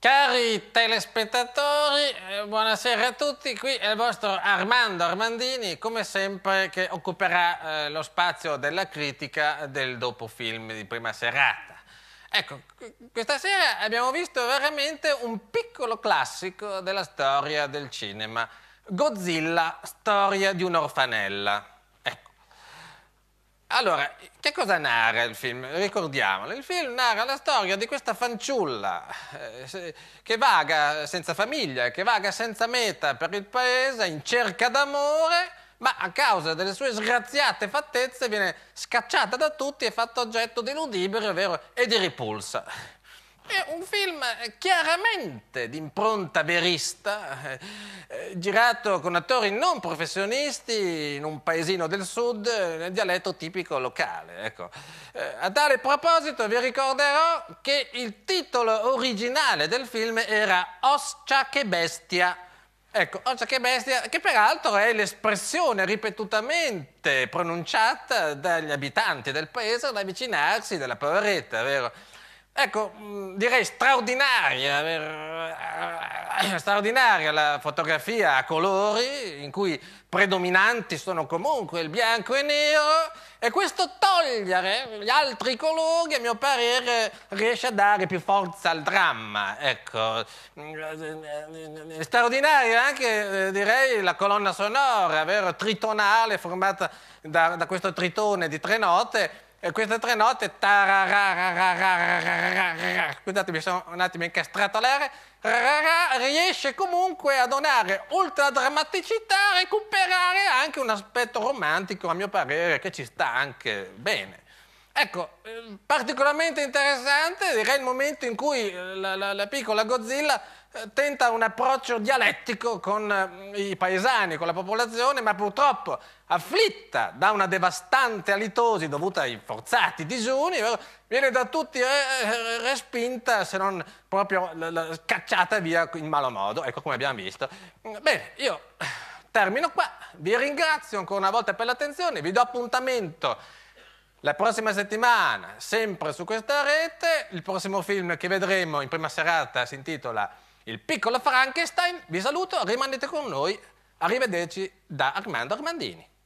Cari telespettatori, eh, buonasera a tutti, qui è il vostro Armando Armandini, come sempre che occuperà eh, lo spazio della critica del dopofilm di prima serata. Ecco, questa sera abbiamo visto veramente un piccolo classico della storia del cinema, Godzilla, storia di un'orfanella. Allora, che cosa narra il film? Ricordiamolo, il film narra la storia di questa fanciulla eh, che vaga senza famiglia, che vaga senza meta per il paese in cerca d'amore, ma a causa delle sue sgraziate fattezze viene scacciata da tutti e fatta oggetto di ludibrio vero, e di ripulsa. È un film chiaramente d'impronta verista, eh, girato con attori non professionisti in un paesino del sud nel dialetto tipico locale. Ecco. Eh, a tale proposito vi ricorderò che il titolo originale del film era Oscia che bestia. Ecco, Oscia che bestia, che peraltro è l'espressione ripetutamente pronunciata dagli abitanti del paese ad avvicinarsi della poveretta, vero? Ecco, mm, direi straordinaria, eh, eh, eh, straordinaria la fotografia a colori in cui predominanti sono comunque il bianco e il nero e questo togliere gli altri colori a mio parere riesce a dare più forza al dramma, ecco. Mm, straordinaria anche direi la colonna sonora, vero? tritonale formata da, da questo tritone di tre note e queste tre note, scusate mi sono un attimo incastrato all'aria, riesce comunque a donare, oltre alla drammaticità, a recuperare anche un aspetto romantico, a mio parere, che ci sta anche bene. Ecco, particolarmente interessante direi il momento in cui la, la, la piccola Godzilla eh, tenta un approccio dialettico con eh, i paesani, con la popolazione, ma purtroppo afflitta da una devastante alitosi dovuta ai forzati digiuni, eh, viene da tutti respinta, se non proprio cacciata via in malo modo, ecco come abbiamo visto. Mm, bene, io termino qua, vi ringrazio ancora una volta per l'attenzione, vi do appuntamento la prossima settimana, sempre su questa rete, il prossimo film che vedremo in prima serata si intitola il piccolo Frankenstein. Vi saluto, rimanete con noi. Arrivederci da Armando Armandini.